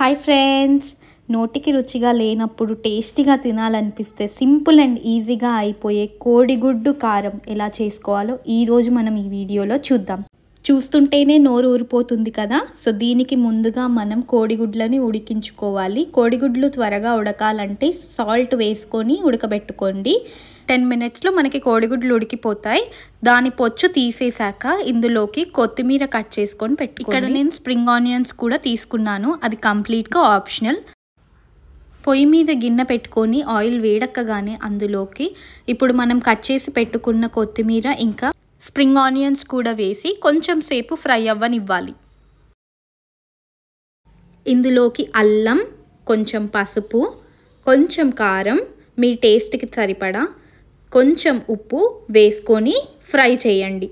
hi friends నోటికి రుచిగా లేనప్పుడు టేస్టీగా తినాలనిపిస్తే సింపుల్ అండ్ ఈజీగా అయిపోయే కోడిగుడ్డు కారం ఎలా చేసుకోవాలో ఈరోజు మనం ఈ వీడియోలో చూద్దాం చూస్తుంటేనే నోరు ఊరిపోతుంది కదా సో దీనికి ముందుగా మనం కోడిగుడ్లని ఉడికించుకోవాలి కోడిగుడ్లు త్వరగా ఉడకాలంటే సాల్ట్ వేసుకొని ఉడకబెట్టుకోండి టెన్ మినిట్స్లో మనకి కోడిగుడ్లు ఉడికిపోతాయి దాని పొచ్చు తీసేశాక ఇందులోకి కొత్తిమీర కట్ చేసుకొని పెట్టి ఇక్కడ నేను స్ప్రింగ్ ఆనియన్స్ కూడా తీసుకున్నాను అది కంప్లీట్గా ఆప్షనల్ పొయ్యి మీద గిన్నె పెట్టుకొని ఆయిల్ వేడక్కగానే అందులోకి ఇప్పుడు మనం కట్ చేసి పెట్టుకున్న కొత్తిమీర ఇంకా స్ప్రింగ్ ఆనియన్స్ కూడా వేసి కొంచెం సేపు ఫ్రై అవ్వనివ్వాలి ఇందులోకి అల్లం కొంచెం పసుపు కొంచెం కారం మీ టేస్ట్కి సరిపడా కొంచెం ఉప్పు వేసుకొని ఫ్రై చేయండి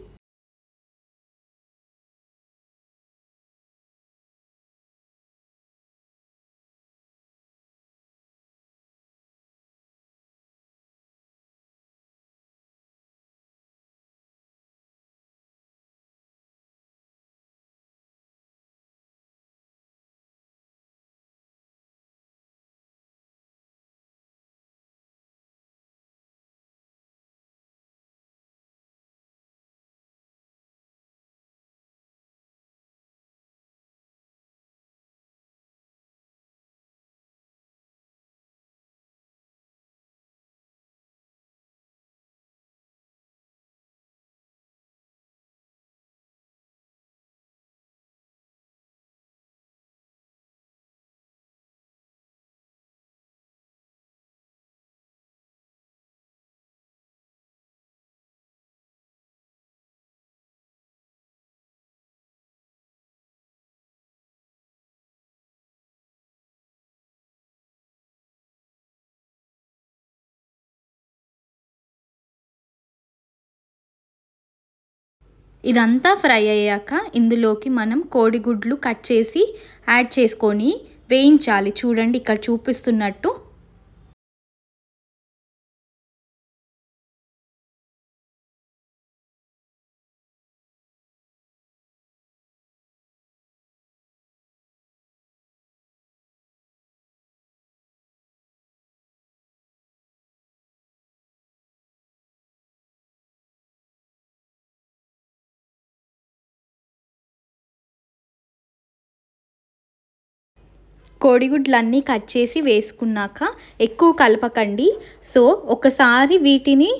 ఇదంతా ఫ్రై అయ్యాక ఇందులోకి మనం కోడిగుడ్లు కట్ చేసి యాడ్ చేసుకొని వేయించాలి చూడండి ఇక్కడ చూపిస్తున్నట్టు కోడిగుడ్లన్నీ కట్ చేసి వేసుకున్నాక ఎక్కువ కలపకండి సో ఒకసారి వీటిని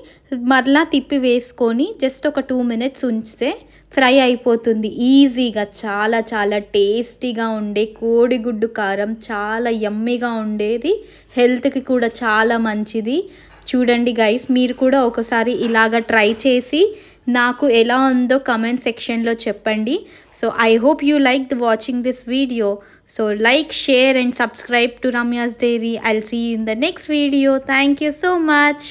మరలా తిప్పి వేసుకొని జస్ట్ ఒక టూ మినిట్స్ ఉంచితే ఫ్రై అయిపోతుంది ఈజీగా చాలా చాలా టేస్టీగా ఉండే కోడిగుడ్డు కారం చాలా ఎమ్మిగా ఉండేది హెల్త్కి కూడా చాలా మంచిది చూడండి గైస్ మీరు కూడా ఒకసారి ఇలాగ ట్రై చేసి నాకు ఎలా ఉందో కమెంట్ సెక్షన్లో చెప్పండి so I hope you like the watching this video so like share and subscribe to Ramya's diary I'll see in the next video thank you so much